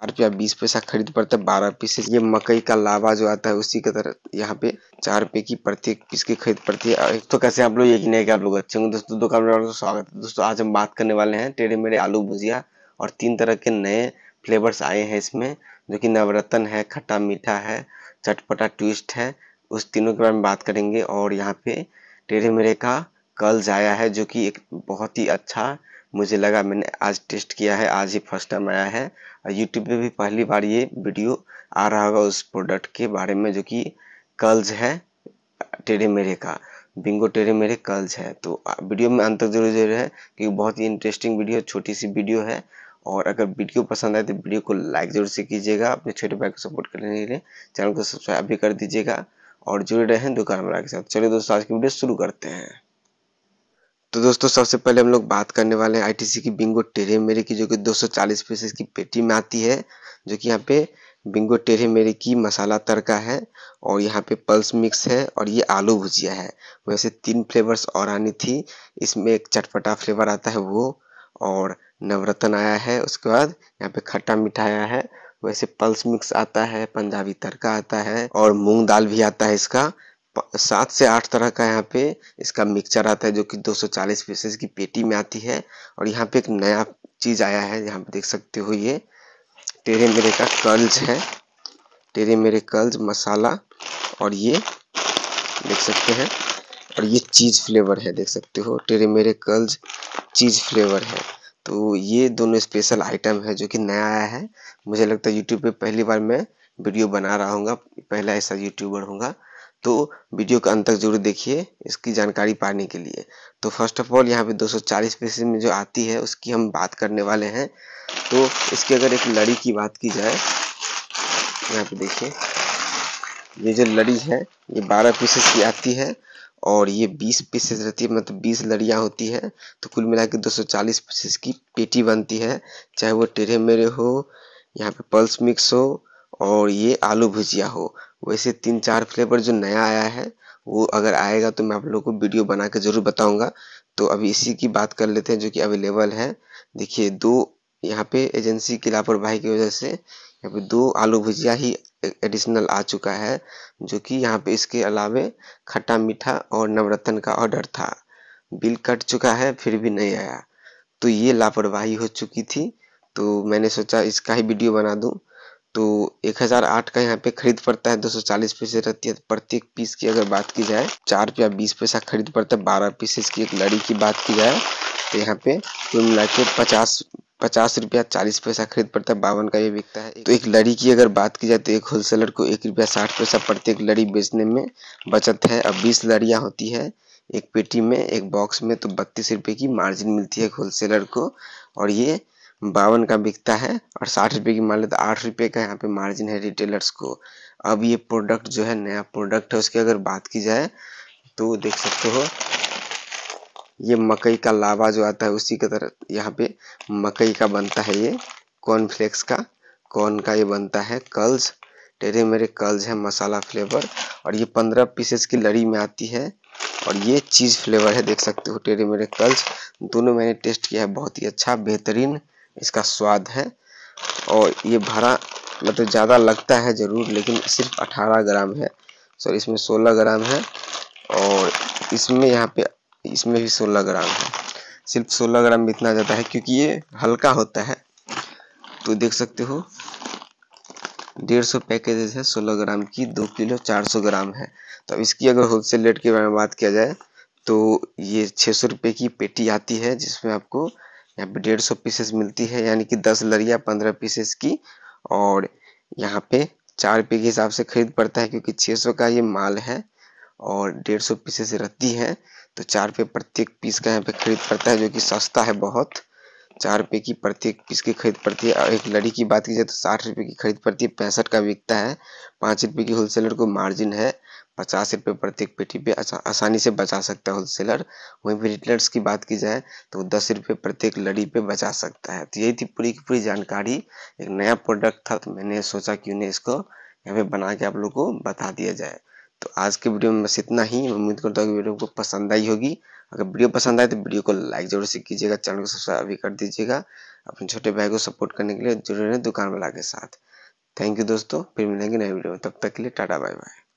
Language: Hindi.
चार रुपया बीस पैसा खरीद पड़ता है बारह पीसेस ये मकई का लावा जो आता है उसी की तरह यहाँ पे चार रुपये की प्रत्येक पीस की खरीद पड़ती है तो कैसे आप लोग ये नहीं कि आप लोग अच्छे होंगे दोस्तों दुकान स्वागत है दोस्तों आज हम बात करने वाले हैं टेढ़े मेरे आलू भुजिया और तीन तरह के नए फ्लेवर्स आए हैं इसमें जो कि नवरत्न है खट्टा मीठा है चटपटा ट्विस्ट है उस तीनों के बारे में बात करेंगे और यहाँ पे टेढ़े मेरे का कल जाया है जो कि एक बहुत ही अच्छा मुझे लगा मैंने आज टेस्ट किया है आज ही फर्स्ट टाइम आया है और यूट्यूब पे भी पहली बार ये वीडियो आ रहा होगा उस प्रोडक्ट के बारे में जो कि कर्ल्स है टेढ़े मेरे का बिंगो टेढ़े मेरे कर्ल्स है तो वीडियो में अंत तक जरूर जरूर है क्योंकि बहुत ही इंटरेस्टिंग वीडियो छोटी सी वीडियो है और अगर वीडियो पसंद आए तो वीडियो को लाइक जरूर से कीजिएगा अपने छोटे भाई को सपोर्ट करने के लिए चैनल को सब्सक्राइब भी कर दीजिएगा और जुड़े रहें दुकान वाला के साथ चलिए दोस्तों आज की वीडियो शुरू करते हैं तो दोस्तों सबसे पहले हम लोग बात करने वाले हैं आईटीसी की बिंगो टेरे मेरे की जो कि 240 पीसेस की पेटी में आती है जो कि यहाँ पे बिंगो टेरे मेरे की मसाला तड़का है और यहाँ पे पल्स मिक्स है और ये आलू भुजिया है वैसे तीन फ्लेवर्स और आनी थी इसमें एक चटपटा फ्लेवर आता है वो और नवरत्न आया है उसके बाद यहाँ पे खट्टा मीठा आया है वैसे पल्स मिक्स आता है पंजाबी तड़का आता है और मूंग दाल भी आता है इसका सात से आठ तरह का यहाँ पे इसका मिक्सचर आता है जो कि 240 पीसेस की पेटी में आती है और यहाँ पे एक नया चीज़ आया है यहाँ पे देख सकते हो ये टेरे मेरे का कर्ल्स है टेरे मेरे कर्ल्स मसाला और ये देख सकते हैं और ये चीज़ फ्लेवर है देख सकते हो टेरे मेरे कर्ल्स चीज़ फ्लेवर है तो ये दोनों स्पेशल आइटम है जो कि नया आया है मुझे लगता है यूट्यूब पे पहली बार मैं वीडियो बना रहा हूँ पहला ऐसा यूट्यूबर हूँगा तो वीडियो के अंत तक जरूर देखिए इसकी जानकारी पाने के लिए तो फर्स्ट ऑफ ऑल यहाँ पे 240 पीसेस में जो आती है उसकी हम बात करने वाले हैं तो इसकी अगर एक लड़ी की बात की जाए यहाँ पे देखिए ये जो लड़ी है ये 12 पीसेस की आती है और ये 20 पीसेस रहती है मतलब 20 लड़ियाँ होती है तो कुल मिला के दो पीसेस की पेटी बनती है चाहे वो टेढ़े मेरे हो यहाँ पे पल्स मिक्स हो और ये आलू भुजिया हो वैसे तीन चार फ्लेवर जो नया आया है वो अगर आएगा तो मैं आप लोगों को वीडियो बना के ज़रूर बताऊंगा तो अभी इसी की बात कर लेते हैं जो कि अवेलेबल है देखिए दो यहाँ पे एजेंसी की लापरवाही की वजह से यहाँ पे दो आलू भुजिया ही एडिशनल आ चुका है जो कि यहाँ पे इसके अलावे खट्टा मीठा और नवरत्न का ऑर्डर था बिल कट चुका है फिर भी नहीं आया तो ये लापरवाही हो चुकी थी तो मैंने सोचा इसका ही वीडियो बना दूँ तो एक हजार आठ का यहाँ पे खरीद पड़ता है दो सौ चालीस पैसे रहती है प्रत्येक पीस की अगर बात की जाए चार रुपया बीस पैसा खरीद पड़ता है बारह पीसेस की एक लड़ी की बात की जाए तो यहाँ पे कुल मिला के पचास पचास रुपया चालीस पैसा खरीद पड़ता है बावन का ये बिकता है तो एक लड़ी की अगर बात की जाए तो एक होलसेलर को एक रुपया साठ पैसा प्रत्येक लड़ी बेचने में बचत है अब बीस लड़ियाँ होती है एक पेटी में एक बॉक्स में तो बत्तीस रुपये की मार्जिन मिलती है होलसेलर को और ये बावन का बिकता है और साठ रुपए की मान लेते तो आठ रुपये का यहाँ पे मार्जिन है रिटेलर्स को अब ये प्रोडक्ट जो है नया प्रोडक्ट है उसकी अगर बात की जाए तो देख सकते हो ये मकई का लावा जो आता है उसी की तरह यहाँ पे मकई का बनता है ये कॉर्नफ्लेक्स का कॉर्न का ये बनता है कल्स टेरे मेरे कर्ल्स है मसाला फ्लेवर और ये पंद्रह पीसेस की लड़ी में आती है और ये चीज़ फ्लेवर है देख सकते हो टेरे मेरे कल्स दोनों मैंने टेस्ट किया है बहुत ही अच्छा बेहतरीन इसका स्वाद है और ये भरा मतलब ज़्यादा लगता है ज़रूर लेकिन सिर्फ 18 ग्राम है सॉरी इसमें 16 ग्राम है और इसमें यहाँ पे इसमें भी 16 ग्राम है सिर्फ 16 ग्राम में इतना ज़्यादा है क्योंकि ये हल्का होता है तो देख सकते हो डेढ़ सौ पैकेजेस है सोलह ग्राम की दो किलो चार सौ ग्राम है तो अब इसकी अगर होलसेल रेट के बारे में बात किया जाए तो ये छः सौ रुपये की पेटी आती है जिसमें आपको यहाँ पे डेढ़ सौ पीसेस मिलती है यानी कि दस लड़िया पंद्रह पीसेस की और यहाँ पे चार पे के हिसाब से खरीद पड़ता है क्योंकि छः सौ का ये माल है और डेढ़ सौ पीसेस रहती है तो चार पे प्रत्येक पीस का यहाँ पे खरीद पड़ता है जो कि सस्ता है बहुत चार रुपये की प्रत्येक पीस की खरीद पड़ती है और एक लड़ी की बात की जाए तो साठ रुपये की खरीद पड़ती है पैंसठ का बिकता है पाँच रुपये की होलसेलर को मार्जिन है पचास रुपये प्रत्येक पेटी पे आसानी से बचा सकता है होलसेलर वहीं पर रिटेलर्स की बात की जाए तो दस रुपये प्रत्येक लड़ी पे बचा सकता है तो यही थी पूरी की पूरी जानकारी एक नया प्रोडक्ट था तो मैंने सोचा क्यों उन्हें इसको यहाँ पे बना के आप लोग को बता दिया जाए तो आज के वीडियो में बस इतना ही उम्मीद करता हूँ कि वीडियो को पसंद आई होगी अगर वीडियो पसंद आए तो वीडियो को लाइक जरूर से कीजिएगा चैनल को सब्सक्राइब भी कर दीजिएगा अपने छोटे भाई को सपोर्ट करने के लिए जरूर दुकान वाला के साथ थैंक यू दोस्तों फिर मिलेंगे नए वीडियो में तब तक के लिए टाटा बाय बाय